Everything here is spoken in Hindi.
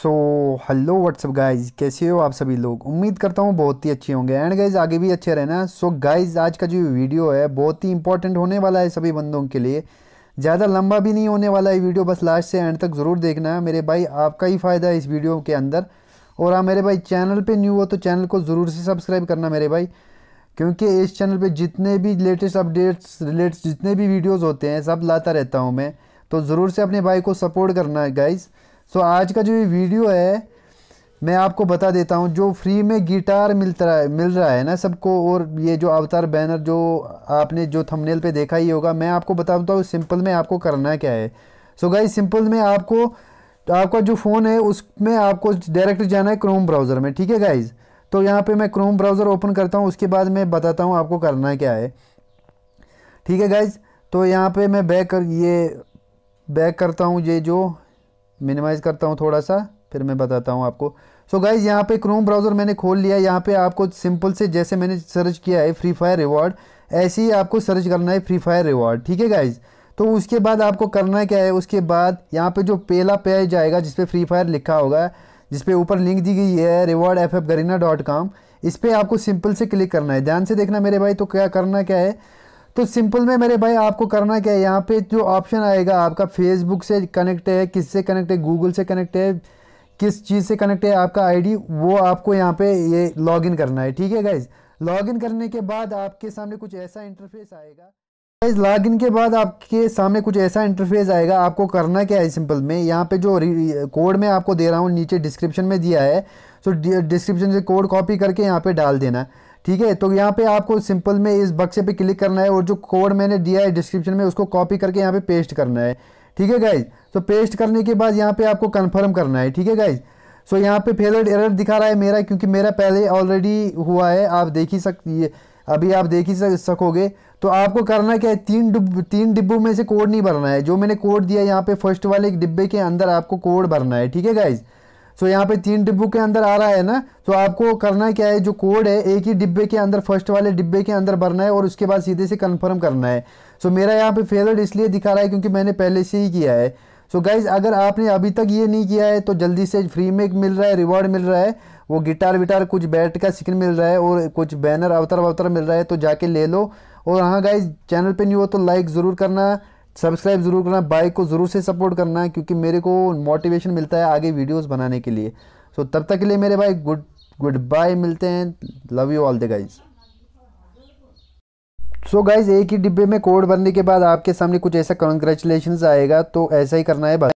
सो हेलो व्हाट्सअप गाइज कैसे हो आप सभी लोग उम्मीद करता हूँ बहुत ही अच्छे होंगे एंड गाइज आगे भी अच्छे रहना सो so, गाइज आज का जो वीडियो है बहुत ही इंपॉर्टेंट होने वाला है सभी बंदों के लिए ज़्यादा लंबा भी नहीं होने वाला है वीडियो बस लास्ट से एंड तक ज़रूर देखना है मेरे भाई आपका ही फ़ायदा है इस वीडियो के अंदर और आप मेरे भाई चैनल पर न्यू हो तो चैनल को ज़रूर से सब्सक्राइब करना मेरे भाई क्योंकि इस चैनल पर जितने भी लेटेस्ट अपडेट्स रिलेट्स जितने भी वीडियोज़ होते हैं सब लाता रहता हूँ मैं तो ज़रूर से अपने भाई को सपोर्ट करना है गाइज़ सो so, आज का जो ये वीडियो है मैं आपको बता देता हूँ जो फ्री में गिटार मिलता रहा है मिल रहा है ना सबको और ये जो अवतार बैनर जो आपने जो थंबनेल पे देखा ही होगा मैं आपको बता देता हूँ सिंपल में आपको करना क्या है सो so, गाई सिंपल में आपको आपका जो फ़ोन है उसमें आपको डायरेक्ट जाना है क्रोम ब्राउज़र में ठीक है गाइज़ तो यहाँ पे मैं क्रोम ब्राउज़र ओपन करता हूँ उसके बाद मैं बताता हूँ आपको करना क्या है ठीक है गाइज़ तो यहाँ पे मैं बैक कर ये बैक करता हूँ ये जो मिनिमाइज़ करता हूँ थोड़ा सा फिर मैं बताता हूँ आपको सो so गाइज़ यहाँ पे क्रोम ब्राउज़र मैंने खोल लिया यहाँ पे आपको सिंपल से जैसे मैंने सर्च किया है फ्री फायर रिवॉर्ड ऐसे ही आपको सर्च करना है फ्री फायर रिवॉर्ड ठीक है गाइज़ तो उसके बाद आपको करना क्या है उसके बाद यहाँ पे जो पहला पेज आएगा जिसपे फ्री फायर लिखा होगा जिसपे ऊपर लिंक दी गई है reward F F Garena dot com इस पर आपको सिंपल से क्लिक करना है ध्यान से देखना मेरे भाई तो क्या करना क्या है तो सिंपल में मेरे भाई आपको करना क्या है यहाँ पे जो ऑप्शन आएगा आपका फेसबुक से कनेक्ट है किससे कनेक्ट है गूगल से कनेक्ट है किस चीज़ से कनेक्ट है आपका आईडी वो आपको यहाँ पे ये लॉगिन करना है ठीक है गाइज लॉगिन करने के बाद आपके सामने कुछ ऐसा इंटरफेस आएगा गाइज लॉगिन के बाद आपके सामने कुछ ऐसा इंटरफेस आएगा आपको करना क्या है सिंपल में यहाँ पे जो कोड मैं आपको दे रहा हूँ नीचे डिस्क्रिप्शन में दिया है सो तो डिस्क्रिप्शन से कोड कॉपी करके यहाँ पे डाल देना ठीक है तो यहाँ पे आपको सिंपल में इस बक्से पे क्लिक करना है और जो कोड मैंने दिया है डिस्क्रिप्शन में उसको कॉपी करके यहाँ पे पेस्ट करना है ठीक है गाइज तो पेस्ट करने के बाद यहाँ पे आपको कन्फर्म करना है ठीक है गाइज सो यहाँ पे फेलर्ड एरर दिखा रहा है मेरा क्योंकि मेरा पहले ऑलरेडी हुआ है आप देख ही सकती अभी आप देख ही सकोगे तो आपको करना क्या है तीन डिब तीन डिब्बों में से कोड नहीं भरना है जो मैंने कोड दिया यहाँ पे फर्स्ट वाले डिब्बे के अंदर आपको कोड भरना है ठीक है गाइज़ सो यहाँ पे तीन डिब्बों के अंदर आ रहा है ना तो आपको करना क्या है जो कोड है एक ही डिब्बे के अंदर फर्स्ट वाले डिब्बे के अंदर भरना है और उसके बाद सीधे से कन्फर्म करना है सो मेरा यहाँ पे फेवरेट इसलिए दिखा रहा है क्योंकि मैंने पहले से ही किया है सो so, गाइज अगर आपने अभी तक ये नहीं किया है तो जल्दी से फ्री में मिल रहा है रिवॉर्ड मिल रहा है वो गिटार विटार कुछ बैट का सिकन मिल रहा है और कुछ बैनर अवतर अवतर मिल रहा है तो जाके ले लो और हाँ गाइज चैनल पर नहीं हो तो लाइक ज़रूर करना सब्सक्राइब ज़रूर करना बाइक को ज़रूर से सपोर्ट करना क्योंकि मेरे को मोटिवेशन मिलता है आगे वीडियोस बनाने के लिए सो तब तक के लिए मेरे भाई गुड गुड बाय मिलते हैं love you all the guys so guys एक ही डिब्बे में कोड बनने के बाद आपके सामने कुछ ऐसा कंग्रेचुलेशन आएगा तो ऐसा ही करना है